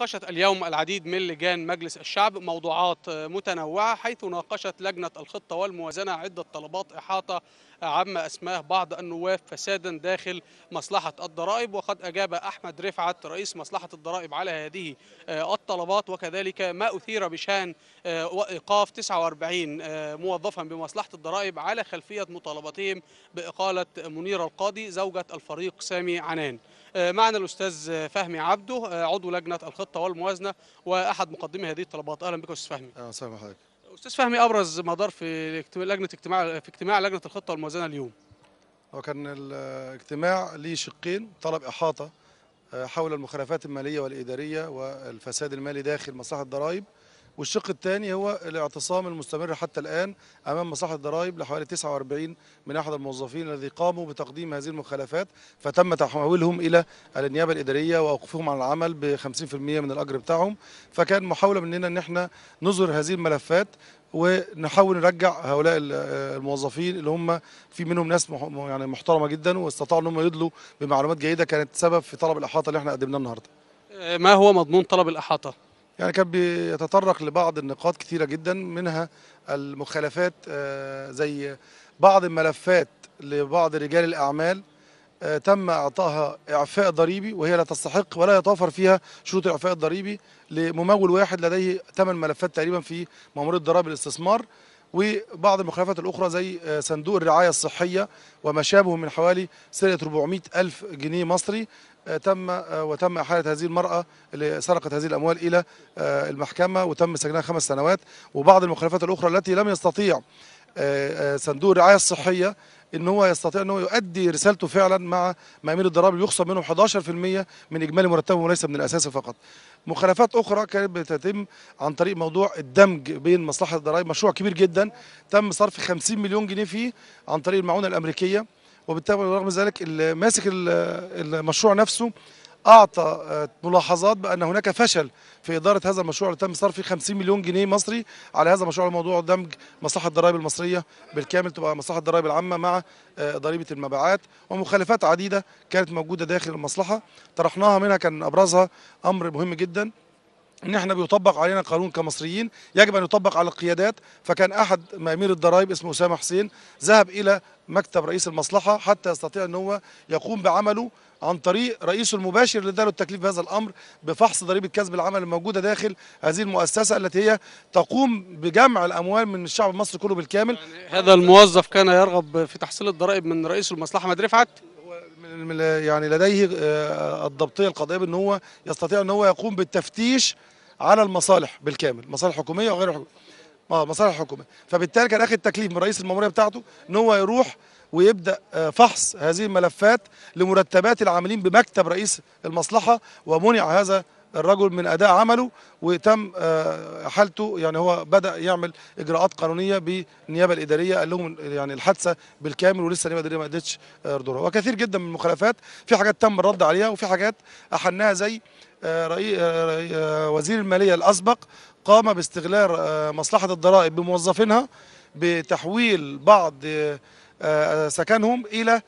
ناقشت اليوم العديد من لجان مجلس الشعب موضوعات متنوعة حيث ناقشت لجنة الخطة والموازنة عدة طلبات إحاطة عما أسماه بعض النواب فسادا داخل مصلحة الضرائب وقد أجاب أحمد رفعت رئيس مصلحة الضرائب على هذه آه، الطلبات وكذلك ما أثير بشأن آه، وإيقاف 49 آه، موظفا بمصلحة الضرائب على خلفية مطالبتهم بإقالة منير القاضي زوجة الفريق سامي عنان آه، معنا الاستاذ فهمي عبده آه، عضو لجنه الخطه والموازنه واحد مقدمي هذه الطلبات اهلا بك استاذ فهمي اهلا وسهلا بحضرتك استاذ فهمي ابرز ما دار في لجنه اجتماع في اجتماع لجنه الخطه والموازنه اليوم هو كان الاجتماع ليه شقين طلب احاطه آه، حول المخالفات الماليه والاداريه والفساد المالي داخل مصلحه الضرائب والشق الثاني هو الاعتصام المستمر حتى الآن أمام مصلحة الضرائب لحوالي 49 من أحد الموظفين الذي قاموا بتقديم هذه المخالفات فتم تحويلهم إلى النيابة الإدارية وأوقفهم عن العمل ب 50% من الأجر بتاعهم فكان محاولة مننا أن احنا نظهر هذه الملفات ونحاول نرجع هؤلاء الموظفين اللي هم في منهم ناس يعني محترمه جدا واستطاعوا ان هم يدلوا بمعلومات جيده كانت سبب في طلب الاحاطه اللي احنا قدمناه النهارده. ما هو مضمون طلب الاحاطه؟ يعني كان بيتطرق لبعض النقاط كثيرة جدا منها المخالفات آه، زي بعض الملفات لبعض رجال الأعمال آه، تم اعطائها اعفاء ضريبي وهي لا تستحق ولا يتوافر فيها شروط الاعفاء الضريبي لممول واحد لديه ثمان ملفات تقريبا في ماموريه ضرائب الاستثمار وبعض المخالفات الاخرى زي آه، صندوق الرعايه الصحيه وما شابه من حوالي سرقه 400 الف جنيه مصري آه، تم آه، وتم احاله هذه المراه اللي سرقت هذه الاموال الى آه، المحكمه وتم سجنها خمس سنوات وبعض المخالفات الاخرى التي لم يستطيع صندوق الرعايه الصحيه ان هو يستطيع ان هو يؤدي رسالته فعلا مع مامين الضرائب اللي يخصم منهم 11% من اجمالي مرتبهم وليس من الاساس فقط. مخالفات اخرى كانت بتتم عن طريق موضوع الدمج بين مصلحه الضرائب مشروع كبير جدا تم صرف 50 مليون جنيه فيه عن طريق المعونه الامريكيه وبالتالي رغم ذلك ماسك المشروع نفسه اعطى آه، ملاحظات بان هناك فشل في اداره هذا المشروع تم صرف 50 مليون جنيه مصري على هذا المشروع الموضوع دمج مصلحه الضرائب المصريه بالكامل تبقى مصلحه الضرائب العامه مع آه، ضريبه المبيعات ومخالفات عديده كانت موجوده داخل المصلحه طرحناها منها كان ابرزها امر مهم جدا ان احنا بيطبق علينا قانون كمصريين يجب ان يطبق على القيادات فكان احد مامير الضرائب اسمه اسامه حسين ذهب الى مكتب رئيس المصلحه حتى يستطيع ان هو يقوم بعمله عن طريق رئيسه المباشر اللي اداله التكليف بهذا الامر بفحص ضريبه كسب العمل الموجوده داخل هذه المؤسسه التي هي تقوم بجمع الاموال من الشعب المصري كله بالكامل يعني هذا الموظف كان يرغب في تحصيل الضرائب من رئيس المصلحه مدري فعت يعني لديه آه، الضبطيه القضائيه بان هو يستطيع ان هو يقوم بالتفتيش على المصالح بالكامل مصالح حكوميه وغير حكوميه اه مصالح حكوميه فبالتالي كان اخذ تكليف من رئيس الماموريه بتاعته ان هو يروح ويبدا آه، فحص هذه الملفات لمرتبات العاملين بمكتب رئيس المصلحه ومنع هذا الرجل من اداء عمله وتم آه، حالته يعني هو بدا يعمل اجراءات قانونيه بالنيابه الاداريه قال لهم يعني الحادثه بالكامل ولسه النيابه الاداريه ما قدرتش يردوها آه، وكثير جدا من المخالفات في حاجات تم الرد عليها وفي حاجات احناها زي آه، وزير الماليه الاسبق قام باستغلال مصلحه الضرائب بموظفينها بتحويل بعض سكنهم الى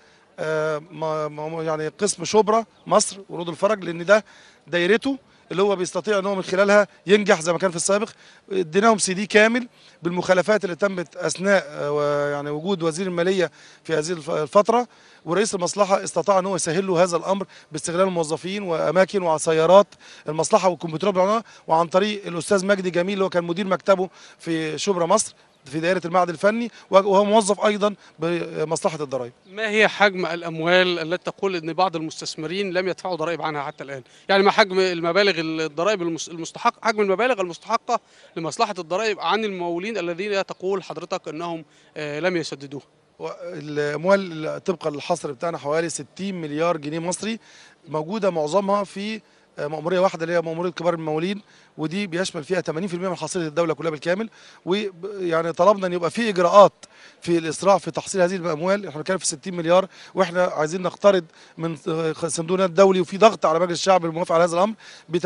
يعني قسم شبرا مصر ورود الفرج لان ده دايرته اللي هو بيستطيع ان هو من خلالها ينجح زي ما كان في السابق اديناهم سي دي كامل بالمخالفات اللي تمت اثناء آه، يعني وجود وزير الماليه في هذه الفتره ورئيس المصلحه استطاع ان هو يسهل له هذا الامر باستغلال الموظفين واماكن وسيارات المصلحه والكمبيوترات وعن طريق الاستاذ مجدي جميل اللي هو كان مدير مكتبه في شبرا مصر في دائرة المعهد الفني وهو موظف أيضا بمصلحة الضرائب ما هي حجم الأموال التي تقول أن بعض المستثمرين لم يدفعوا ضرائب عنها حتى الآن يعني ما حجم المبالغ الضرائب المستحقة حجم المبالغ المستحقة لمصلحة الضرائب عن الممولين الذين تقول حضرتك أنهم آه، لم يسددوها الاموال طبقا للحصر بتاعنا حوالي 60 مليار جنيه مصري موجوده معظمها في مأمورية واحدة اللي هي مأمورية كبار الممولين ودي بيشمل فيها 80% من حصيلة الدولة كلها بالكامل ويعني طلبنا ان يبقى في اجراءات في الاسراع في تحصيل هذه الاموال احنا بنتكلم في 60 مليار واحنا عايزين نقترض من صندوقنا الدولي وفي ضغط على مجلس الشعب للموافقه على هذا الامر ب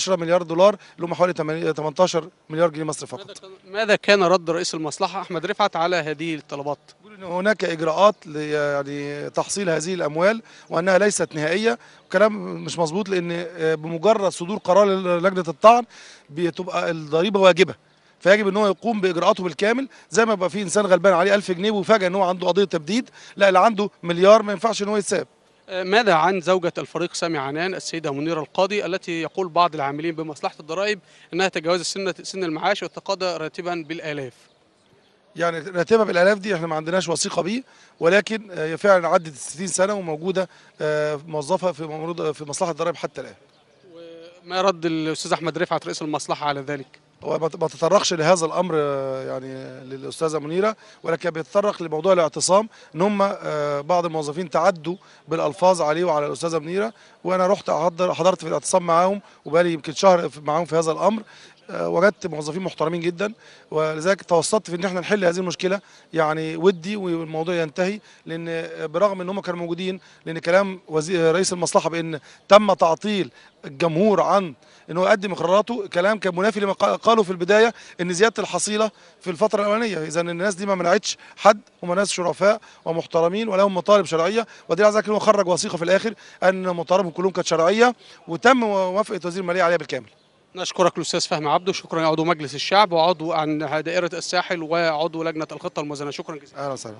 3.2 مليار دولار اللي هم حوالي 18 مليار جنيه مصري فقط ماذا كان رد رئيس المصلحه احمد رفعت على هذه الطلبات ان هناك اجراءات يعني تحصيل هذه الاموال وانها ليست نهائيه كلام مش مظبوط لان آه، بمجرد صدور قرار لجنه الطعن بتبقى الضريبه واجبه فيجب ان هو يقوم باجراءاته بالكامل زي ما يبقى في انسان غلبان عليه 1000 جنيه وفجاه ان هو عنده قضيه تبديد لا اللي عنده مليار ما ينفعش ان هو يتساب آه، ماذا عن زوجة الفريق سامي عنان السيدة منيرة القاضي التي يقول بعض العاملين بمصلحة الضرائب أنها تجاوزت سن المعاش وتقاضى راتبا بالآلاف يعني راتبها بالالاف دي احنا ما عندناش وثيقه بيه ولكن آه، هي فعلا عدت 60 سنه وموجوده آه، موظفه في في مصلحه الضرائب حتى الان. ما رد الاستاذ احمد رفعت رئيس المصلحه على ذلك؟ هو ما تطرقش لهذا الامر آه، يعني للاستاذه منيره ولكن بيتطرق لموضوع الاعتصام ان هم بعض الموظفين تعدوا بالالفاظ عليه وعلى الاستاذه منيره وانا رحت حضرت في الاعتصام معاهم وبقالي يمكن شهر معاهم في هذا الامر آه، وجدت موظفين محترمين جدا ولذلك توسطت في ان احنا نحل هذه المشكله يعني ودي والموضوع ينتهي لان برغم ان هم كانوا موجودين لان كلام وزير رئيس المصلحه بان تم تعطيل الجمهور عن ان هو يقدم قراراته كلام كان منافي لما قالوا في البدايه ان زياده الحصيله في الفتره الاولانيه اذا الناس دي ما منعتش حد هم ناس شرفاء ومحترمين ولهم مطالب شرعيه ودي عايز هو خرج وثيقه في الاخر ان مطالبهم كلهم كانت شرعيه وتم موافقه وزير الماليه عليها بالكامل نشكرك الاستاذ فهمي عبده شكرا عضو مجلس الشعب وعضو عن دائره الساحل وعضو لجنه الخطه الموازنه شكرا جزيلا اهلا وسهلا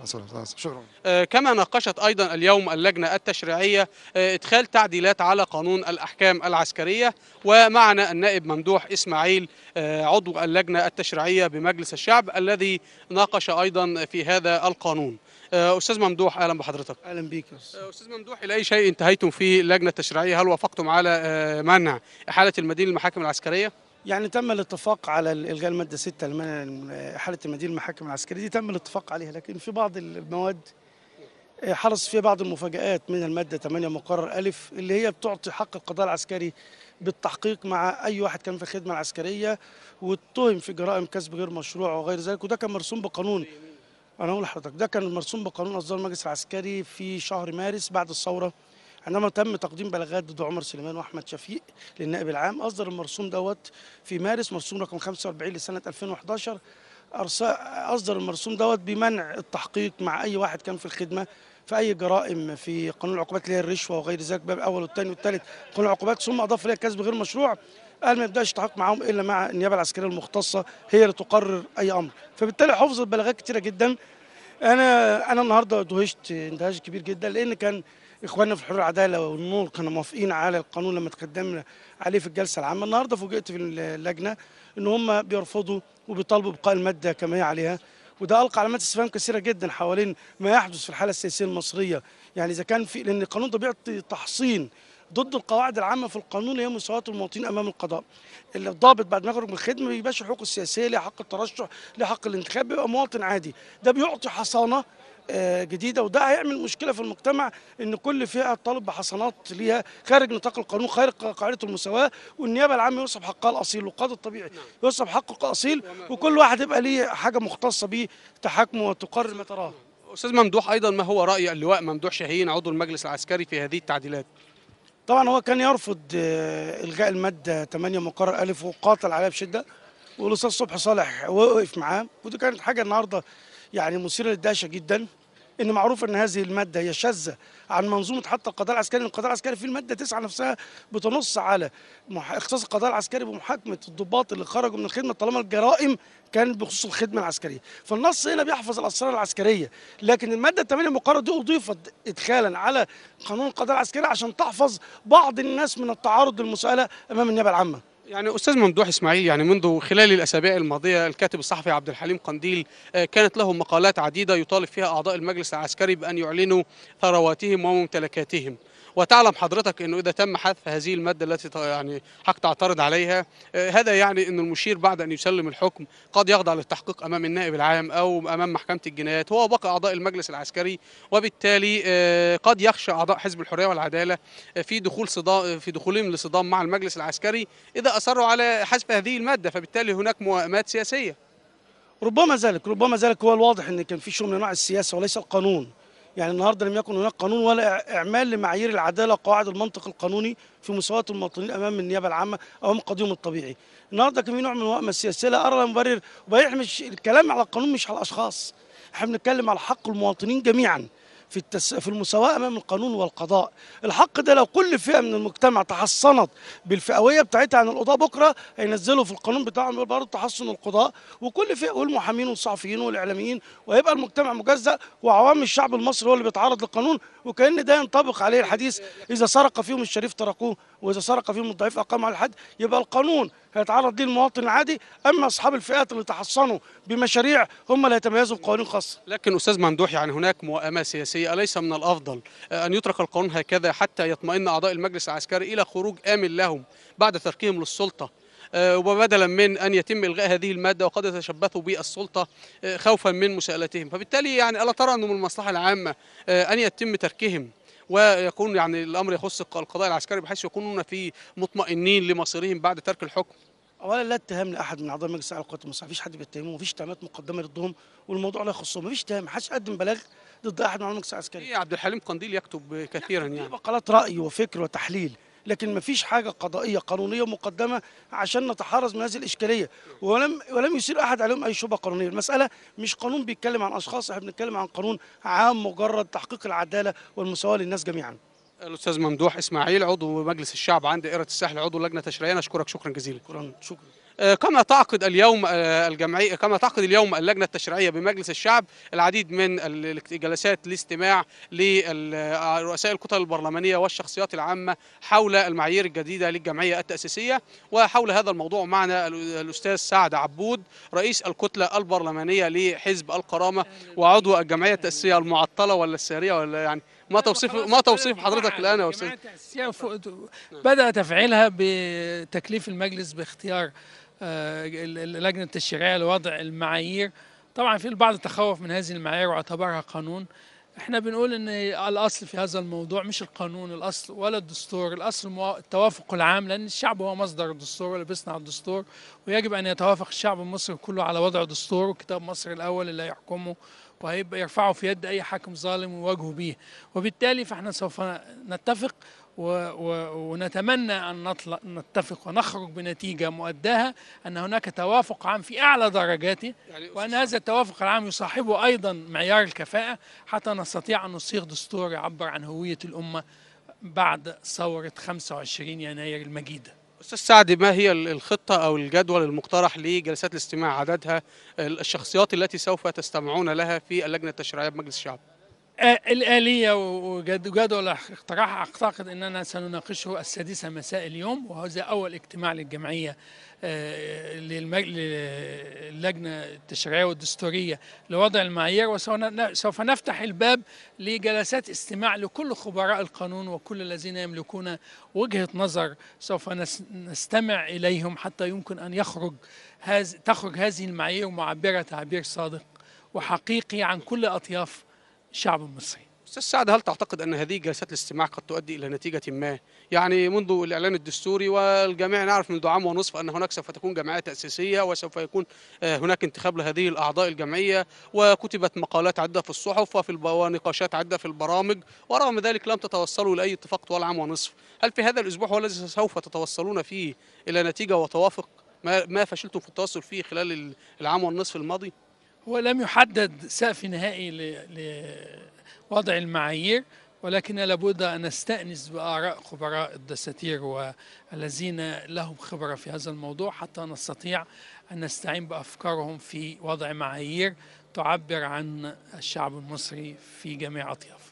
شكرا آه كما ناقشت ايضا اليوم اللجنه التشريعيه آه ادخال تعديلات على قانون الاحكام العسكريه ومعنا النائب ممدوح اسماعيل آه عضو اللجنه التشريعيه بمجلس الشعب الذي ناقش ايضا في هذا القانون آه، استاذ ممدوح اهلا بحضرتك اهلا بيك آه، استاذ ممدوح الى اي شيء انتهيتم فيه اللجنه التشريعيه هل وافقتم على آه، منع احاله المدينه للمحاكم العسكريه يعني تم الاتفاق على الغاء الماده 6 احاله المدينه للمحاكم العسكريه دي تم الاتفاق عليها لكن في بعض المواد حرص فيها بعض المفاجآت من المادة 8 مقرر ألف اللي هي بتعطي حق القضاء العسكري بالتحقيق مع أي واحد كان في الخدمة العسكرية واتهم في جرائم كسب غير مشروع وغير ذلك وده كان مرسوم بقانون انا اقول لحضرتك ده كان المرسوم بقانون اصدار المجلس العسكري في شهر مارس بعد الثوره عندما تم تقديم بلاغات ضد عمر سليمان واحمد شفيق للنائب العام اصدر المرسوم دوت في مارس مرسوم رقم 45 لسنه 2011 اصدر المرسوم دوت بمنع التحقيق مع اي واحد كان في الخدمه في اي جرائم في قانون العقوبات اللي هي الرشوه وغير ذلك باب الاول والثاني والثالث قانون العقوبات ثم اضاف اليها كسب غير مشروع قال ما يبداش يتحقق معاهم الا مع النيابه العسكريه المختصه هي اللي تقرر اي امر فبالتالي حفظ البلاغات كتيره جدا انا انا النهارده دهشت اندهاش كبير جدا لان كان اخواننا في الحريه العداله والنور كانوا موافقين على القانون لما تقدمنا عليه في الجلسه العامه النهارده فوجئت في اللجنه ان هم بيرفضوا وبيطالبوا بقاء الماده كما هي عليها وده القى علامات استفهام كثيره جدا حوالين ما يحدث في الحاله السياسيه المصريه يعني اذا كان في لان القانون ده بيعطي تحصين ضد القواعد العامه في القانون اللي هي مساواه المواطنين امام القضاء اللي الضابط بعد ما يخرج من الخدمه ما بيبقاش حقوقه السياسيه ليه حق الترشح ليه حق الانتخاب بيبقى مواطن عادي ده بيعطي حصانه آه، جديده وده هيعمل مشكله في المجتمع ان كل فئه تطالب بحصانات ليها خارج نطاق القانون خارج قاعده المساواه والنيابه العامه يوصف حقها الاصيل والقاضي الطبيعي يوصف حقه كاصيل وكل واحد يبقى ليه حاجه مختصه بيه تحاكمه وتقرر ما تراه استاذ ممدوح ايضا ما هو راي اللواء ممدوح شاهين عضو المجلس العسكري في هذه التعديلات طبعا هو كان يرفض آه، الغاء الماده 8 مقرر الف وقاتل عليها بشده والاستاذ صبحي صالح وقف معاه ودي كانت حاجه النهارده يعني مثيره للدهشه جدا ان معروف ان هذه الماده هي شاذه عن منظومه حتى القضاء العسكري القضاء العسكري في الماده 9 نفسها بتنص على اختصاص القضاء العسكري بمحاكمه الضباط اللي خرجوا من الخدمه طالما الجرائم كان بخصوص الخدمه العسكريه فالنص هنا بيحفظ الاسرار العسكريه لكن الماده 8 المقرره دي اضيفت ادخالا على قانون القضاء العسكري عشان تحفظ بعض الناس من التعارض للمساءله امام النيابه العامه يعني استاذ ممدوح اسماعيل يعني منذ خلال الاسابيع الماضيه الكاتب الصحفي عبد الحليم قنديل آه، كانت له مقالات عديده يطالب فيها اعضاء المجلس العسكري بان يعلنوا ثرواتهم وممتلكاتهم وتعلم حضرتك انه اذا تم حذف هذه الماده التي يعني حق تعترض عليها آه، هذا يعني ان المشير بعد ان يسلم الحكم قد يخضع للتحقيق امام النائب العام او امام محكمه الجنايات هو باقي اعضاء المجلس العسكري وبالتالي آه، قد يخشى اعضاء حزب الحريه والعداله آه، في دخول صدام في دخولهم لصدام مع المجلس العسكري اذا اصروا على حذف هذه الماده فبالتالي هناك موائمات سياسيه ربما ذلك ربما ذلك هو الواضح ان كان في شؤون من انواع السياسه وليس القانون يعني النهارده لم يكن هناك قانون ولا اعمال لمعايير العداله وقواعد المنطق القانوني في مساواه المواطنين امام النيابه العامه امام قضيهم الطبيعي. النهارده كان في نوع من الوئم السياسيه ارى مبرر وبيحمش الكلام على القانون مش على الاشخاص. احنا بنتكلم على حق المواطنين جميعا. في التس... في المساواه امام القانون والقضاء الحق ده لو كل فئه من المجتمع تحصنت بالفئويه بتاعتها عن القضاء بكره هينزلوا في القانون بتاعهم برضه تحصن القضاء وكل فئه والمحامين والصحفيين والاعلاميين وهيبقى المجتمع مجزأ وعوام الشعب المصري هو اللي بيتعرض للقانون وكان ده ينطبق عليه الحديث اذا سرق فيهم الشريف تركوه واذا سرق فيهم الضعيف اقام على الحد يبقى القانون هيتعرض ليه المواطن العادي اما اصحاب الفئات اللي تحصنوا بمشاريع هم اللي هيتميزوا بقوانين خاصه لكن استاذ ممدوح يعني هناك موائمه سياسيه اليس من الافضل ان يترك القانون هكذا حتى يطمئن اعضاء المجلس العسكري الى خروج امن لهم بعد تركهم للسلطه آه، وبدلا من ان يتم الغاء هذه الماده وقد يتشبثوا بالسلطه آه، خوفا من مساءلتهم فبالتالي يعني الا ترى انه من المصلحه العامه آه، ان يتم تركهم ويكون يعني الامر يخص القضاء العسكري بحيث يكونون في مطمئنين لمصيرهم بعد ترك الحكم اولا لا اتهام لاحد من اعضاء مجلس اعلى القوات المسلحه مفيش حد بيتهمهم مفيش اتهامات مقدمه ضدهم والموضوع لا يخصهم مفيش اتهام محدش قدم بلاغ ضد احد من اعضاء المجلس العسكري إيه، عبد الحليم قنديل يكتب كثيرا يعني مقالات راي وفكر وتحليل لكن ما فيش حاجه قضائيه قانونيه مقدمه عشان نتحرز من هذه الاشكاليه ولم ولم يثير احد عليهم اي شبهه قانونيه المساله مش قانون بيتكلم عن اشخاص احنا بنتكلم عن قانون عام مجرد تحقيق العداله والمساواه للناس جميعا الاستاذ ممدوح اسماعيل عضو مجلس الشعب عند دائره الساحل عضو لجنه تشريعيه نشكرك شكرا جزيلا شكرا شكرا آه، كما تعقد اليوم آه، الجمعيه كما تعقد اليوم اللجنه التشريعيه بمجلس الشعب العديد من الجلسات لاستماع لرؤساء الكتل البرلمانيه والشخصيات العامه حول المعايير الجديده للجمعيه التاسيسيه وحول هذا الموضوع معنا الاستاذ سعد عبود رئيس الكتله البرلمانيه لحزب الكرامه وعضو الجمعيه التاسيسيه المعطله ولا الساريه ولا يعني ما توصيف ما توصيف حضرتك يعني الان يا استاذ بدا تفعيلها بتكليف المجلس باختيار اللجنه آه، التشريعيه لوضع المعايير طبعا في البعض تخوف من هذه المعايير واعتبرها قانون احنا بنقول ان الاصل في هذا الموضوع مش القانون الاصل ولا الدستور الاصل التوافق العام لان الشعب هو مصدر الدستور اللي بيصنع الدستور ويجب ان يتوافق الشعب المصري كله على وضع دستور وكتاب مصر الاول اللي هيحكمه وهيبقى يرفعه في يد اي حاكم ظالم ويواجهه بيه وبالتالي فاحنا سوف نتفق ونتمنى أن نطلق نتفق ونخرج بنتيجة مؤداها أن هناك توافق عام في أعلى درجاته يعني وأن هذا التوافق العام يصاحبه أيضا معيار الكفاءة حتى نستطيع أن نصيغ دستور يعبر عن هوية الأمة بعد ثورة 25 يناير المجيدة أستاذ سعد ما هي الخطة أو الجدول المقترح لجلسات الاستماع عددها الشخصيات التي سوف تستمعون لها في اللجنة التشريعية بمجلس الشعب آه، الآلية وجدول اقتراح أعتقد أننا سنناقشه السادسة مساء اليوم وهذا أول اجتماع للجمعية آه، للجنة التشريعية والدستورية لوضع المعايير وسوف نفتح الباب لجلسات استماع لكل خبراء القانون وكل الذين يملكون وجهة نظر سوف نستمع إليهم حتى يمكن أن يخرج تخرج هذه المعايير معبرة تعبير صادق وحقيقي عن كل أطياف الشعب المصري استاذ سعد هل تعتقد ان هذه جلسات الاستماع قد تؤدي الى نتيجه ما؟ يعني منذ الاعلان الدستوري والجميع نعرف منذ عام ونصف ان هناك سوف تكون جمعيه تاسيسيه وسوف يكون آه، هناك انتخاب لهذه الاعضاء الجمعيه وكتبت مقالات عده في الصحف وفي ونقاشات عده في البرامج ورغم ذلك لم تتوصلوا لاي اتفاق طوال عام ونصف، هل في هذا الاسبوع هو الذي سوف تتوصلون فيه الى نتيجه وتوافق ما فشلتم في التوصل فيه خلال العام والنصف الماضي؟ هو لم يحدد سقف نهائي لوضع المعايير ولكن لابد أن نستأنس بآراء خبراء الدساتير والذين لهم خبرة في هذا الموضوع حتى نستطيع أن نستعين بأفكارهم في وضع معايير تعبر عن الشعب المصري في جميع أطيافه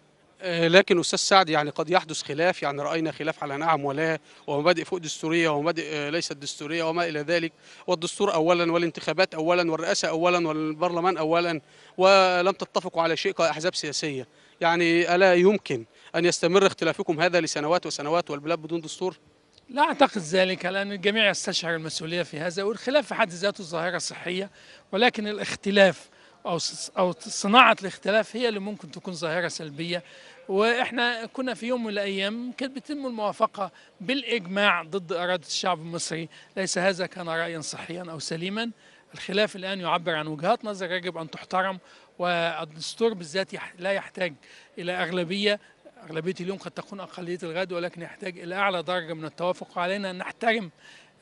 آه، لكن استاذ سعد يعني قد يحدث خلاف يعني راينا خلاف على نعم ولا ومبادئ فوق دستوريه ومبادئ آه، ليست دستوريه وما الى ذلك والدستور اولا والانتخابات اولا والرئاسه اولا والبرلمان اولا ولم تتفقوا على شيء كاحزاب سياسيه يعني الا يمكن ان يستمر اختلافكم هذا لسنوات وسنوات والبلاد بدون دستور؟ لا أعتقد ذلك لأن الجميع يستشعر المسؤولية في هذا والخلاف في حد ذاته ظاهرة صحية ولكن الاختلاف أو أو صناعة الاختلاف هي اللي ممكن تكون ظاهرة سلبية واحنا كنا في يوم من الايام كانت بتتم الموافقه بالاجماع ضد اراده الشعب المصري، ليس هذا كان رايا صحيا او سليما، الخلاف الان يعبر عن وجهات نظر يجب ان تحترم والدستور بالذات لا يحتاج الى اغلبيه أغلبية اليوم قد تكون أقلية الغد ولكن يحتاج إلى أعلى درجة من التوافق علينا أن نحترم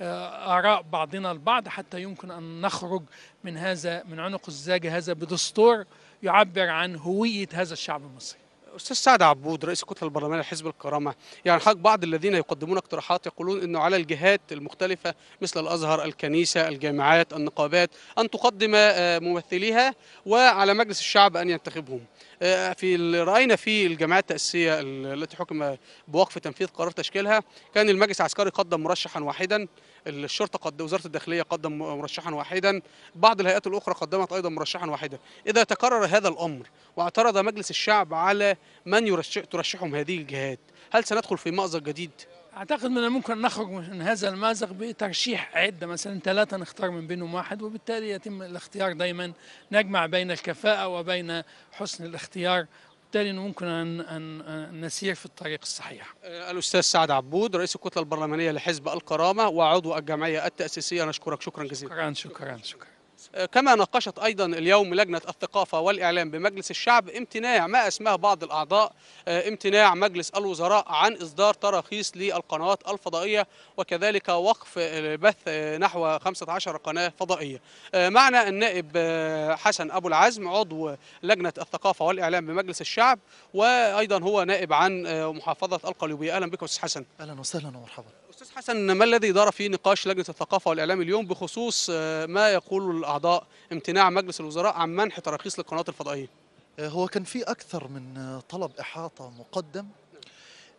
آه، آراء بعضنا البعض حتى يمكن أن نخرج من هذا من عنق الزاج هذا بدستور يعبر عن هوية هذا الشعب المصري استاذ سعد عبود رئيس الكتله البرلمانيه لحزب الكرامه يعني حضرتك بعض الذين يقدمون اقتراحات يقولون انه على الجهات المختلفه مثل الازهر الكنيسه الجامعات النقابات ان تقدم آه، ممثليها وعلى مجلس الشعب ان ينتخبهم آه، في راينا في الجامعات التاسيسيه التي حكم بوقف تنفيذ قرار تشكيلها كان المجلس العسكري قدم مرشحا واحدا الشرطه قد وزاره الداخليه قدم مرشحا واحدا بعض الهيئات الاخرى قدمت ايضا مرشحا واحدا اذا تكرر هذا الامر واعترض مجلس الشعب على من يرشح ترشحهم هذه الجهات هل سندخل في مأزق جديد اعتقد من الممكن نخرج من هذا المازق بترشيح عده مثلا ثلاثه نختار من بينهم واحد وبالتالي يتم الاختيار دائما نجمع بين الكفاءه وبين حسن الاختيار وبالتالي ممكن ان ان نسير في الطريق الصحيح. أه، الاستاذ سعد عبود رئيس الكتله البرلمانيه لحزب الكرامه وعضو الجمعيه التاسيسيه نشكرك شكرا جزيلا. شكرا شكرا شكرا. كما ناقشت أيضا اليوم لجنة الثقافة والإعلام بمجلس الشعب امتناع ما أسماه بعض الأعضاء آه، امتناع مجلس الوزراء عن إصدار تراخيص للقنوات الفضائية وكذلك وقف بث آه، نحو 15 قناة فضائية آه، معنا النائب حسن أبو العزم عضو لجنة الثقافة والإعلام بمجلس الشعب وأيضا هو نائب عن محافظة القليوبية أهلا بكم أستاذ حسن أهلا وسهلا ومرحبا استاذ حسن ما الذي دار في نقاش لجنه الثقافه والاعلام اليوم بخصوص آه، ما يقول الاعضاء امتناع مجلس الوزراء عن منح تراخيص للقنوات الفضائيه؟ آه، هو كان في اكثر من آه، طلب احاطه مقدم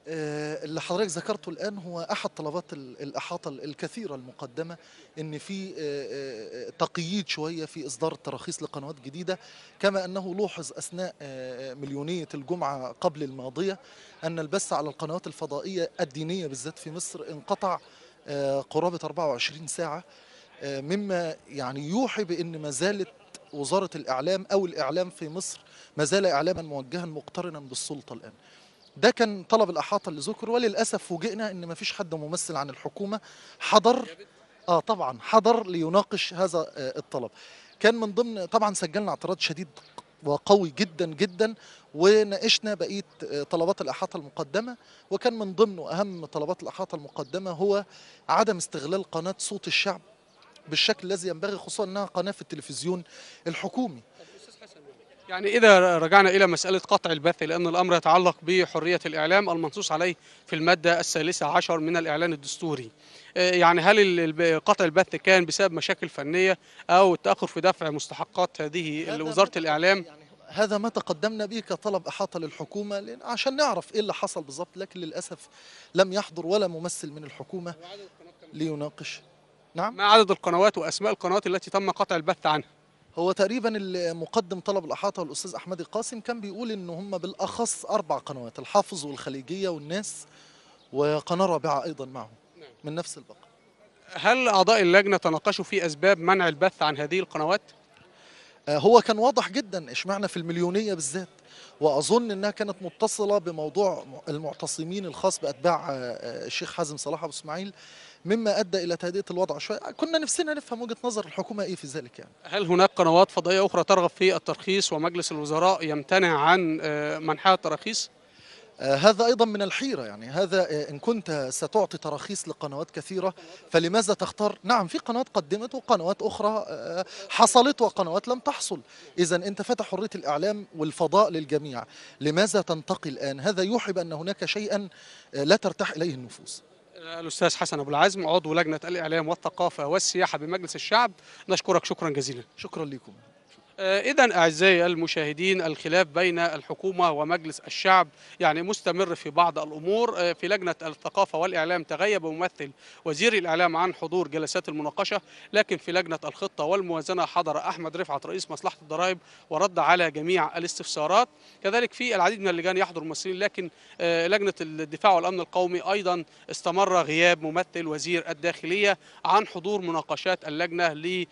آه، اللي حضرتك ذكرته الآن هو أحد طلبات الإحاطة الكثيرة المقدمة إن في آه، آه، تقييد شوية في إصدار التراخيص لقنوات جديدة كما أنه لوحظ أثناء مليونية الجمعة قبل الماضية أن البث على القنوات الفضائية الدينية بالذات في مصر انقطع قرابة 24 ساعة مما يعني يوحي بأن ما زالت وزارة الإعلام أو الإعلام في مصر ما زال إعلاما موجها مقترنا بالسلطة الآن ده كان طلب الإحاطة اللي ذكر وللأسف فوجئنا إن ما فيش حد ممثل عن الحكومة حضر آه طبعا حضر ليناقش هذا آه الطلب كان من ضمن طبعا سجلنا اعتراض شديد وقوي جدا جدا وناقشنا بقيه آه طلبات الاحاطه المقدمه وكان من ضمنه اهم طلبات الاحاطه المقدمه هو عدم استغلال قناه صوت الشعب بالشكل الذي ينبغي خصوصا انها قناه في التلفزيون الحكومي يعني إذا رجعنا إلى مسألة قطع البث لأن الأمر يتعلق بحرية الإعلام المنصوص عليه في المادة الثالثة عشر من الإعلان الدستوري آه، يعني هل قطع البث كان بسبب مشاكل فنية أو التأخر في دفع مستحقات هذه لوزارة الإعلام؟ يعني هذا ما تقدمنا به كطلب احاطه للحكومه عشان نعرف ايه اللي حصل بالظبط لكن للاسف لم يحضر ولا ممثل من الحكومه ليناقش نعم ما عدد القنوات واسماء القنوات التي تم قطع البث عنها هو تقريبا مقدم طلب الاحاطه والاستاذ احمد القاسم كان بيقول ان هم بالاخص اربع قنوات الحافظ والخليجيه والناس وقناه رابعه ايضا معهم نعم. من نفس البقره هل اعضاء اللجنه تناقشوا في اسباب منع البث عن هذه القنوات آه، هو كان واضح جدا اشمعنا في المليونيه بالذات واظن انها كانت متصله بموضوع المعتصمين الخاص باتباع آه، آه، الشيخ حازم صلاح ابو اسماعيل مما ادى الى تهدئه الوضع شويه كنا نفسنا نفهم وجهه نظر الحكومه ايه في ذلك يعني هل هناك قنوات فضائيه اخرى ترغب في الترخيص ومجلس الوزراء يمتنع عن آه، منحى التراخيص آه، هذا أيضا من الحيرة يعني هذا آه، إن كنت ستعطي تراخيص لقنوات كثيرة فلماذا تختار نعم في قنوات قدمت وقنوات أخرى آه، حصلت وقنوات لم تحصل إذا أنت فتح حرية الإعلام والفضاء للجميع لماذا تنتقي الآن هذا يوحي بأن هناك شيئا لا ترتاح إليه النفوس الاستاذ حسن ابو العزم عضو لجنه الاعلام والثقافه والسياحه بمجلس الشعب نشكرك شكرا جزيلا شكرا لكم آه، إذا أعزائي المشاهدين الخلاف بين الحكومة ومجلس الشعب يعني مستمر في بعض الأمور آه، في لجنة الثقافة والإعلام تغيب ممثل وزير الإعلام عن حضور جلسات المناقشة لكن في لجنة الخطة والموازنة حضر أحمد رفعت رئيس مصلحة الضرائب ورد على جميع الاستفسارات كذلك في العديد من اللجان يحضر الممثلين لكن آه، لجنة الدفاع والأمن القومي أيضا استمر غياب ممثل وزير الداخلية عن حضور مناقشات اللجنة ل